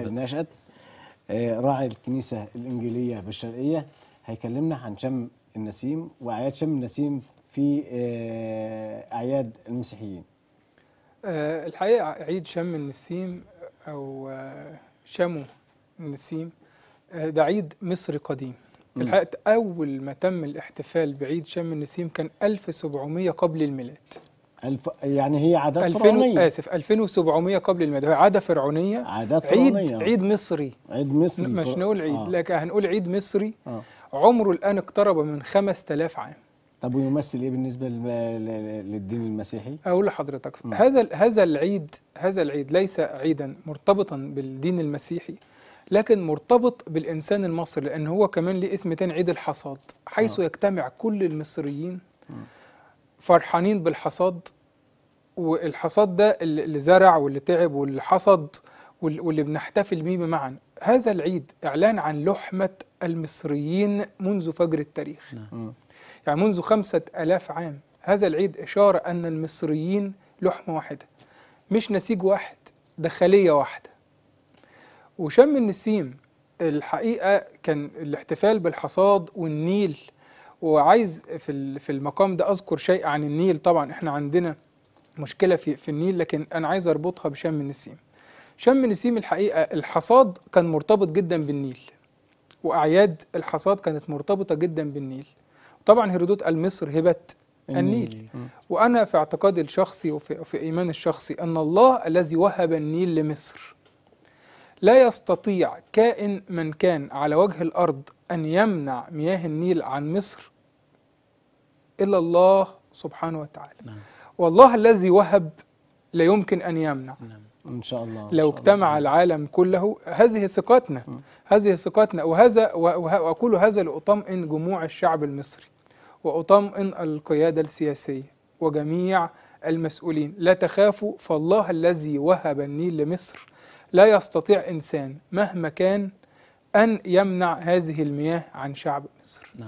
اللي نشأت آه، راعي الكنيسة الإنجيلية بالشرقية هيكلمنا عن شم النسيم وأعياد شم النسيم في آه، أعياد المسيحيين آه، الحقيقة عيد شم النسيم أو شمو النسيم ده عيد مصري قديم الحقيقة أول ما تم الاحتفال بعيد شم النسيم كان 1700 قبل الميلاد الف... يعني هي عادات فرعونيه اسف 2700 قبل الميلاد هي عاده فرعونيه عادات فرعونيه عيد عيد مصري عيد مصري مش نقول عيد آه. لكن هنقول عيد مصري آه. عمره الان اقترب من 5000 عام طب ويمثل ايه بالنسبه للدين المسيحي؟ اقول لحضرتك م. آه. هذا هذا العيد هذا العيد ليس عيدا مرتبطا بالدين المسيحي لكن مرتبط بالانسان المصري لان هو كمان ليه اسم تاني عيد الحصاد حيث م. آه. يجتمع كل المصريين م. آه. فرحانين بالحصاد والحصاد ده اللي زرع واللي تعب واللي حصد واللي بنحتفل بيه معا هذا العيد إعلان عن لحمة المصريين منذ فجر التاريخ نعم. يعني منذ خمسة ألاف عام هذا العيد إشارة أن المصريين لحمة واحدة مش نسيج واحد ده خلية واحدة وشم النسيم الحقيقة كان الاحتفال بالحصاد والنيل وعايز في في المقام ده اذكر شيء عن النيل طبعا احنا عندنا مشكله في في النيل لكن انا عايز اربطها بشم النسيم شم النسيم الحقيقه الحصاد كان مرتبط جدا بالنيل واعياد الحصاد كانت مرتبطه جدا بالنيل طبعا هيرودوت قال مصر هبه النيل وانا في اعتقادي الشخصي وفي في ايمان الشخصي ان الله الذي وهب النيل لمصر لا يستطيع كائن من كان على وجه الارض ان يمنع مياه النيل عن مصر إلا الله سبحانه وتعالى نعم. والله الذي وهب لا يمكن أن يمنع نعم. إن شاء الله لو اجتمع الله. العالم كله هذه ثقتنا هذه ثقتنا وهذا وأقول هذا لأطمئن جموع الشعب المصري وأطمئن القيادة السياسية وجميع المسؤولين لا تخافوا فالله الذي وهب النيل لمصر لا يستطيع إنسان مهما كان أن يمنع هذه المياه عن شعب مصر نعم.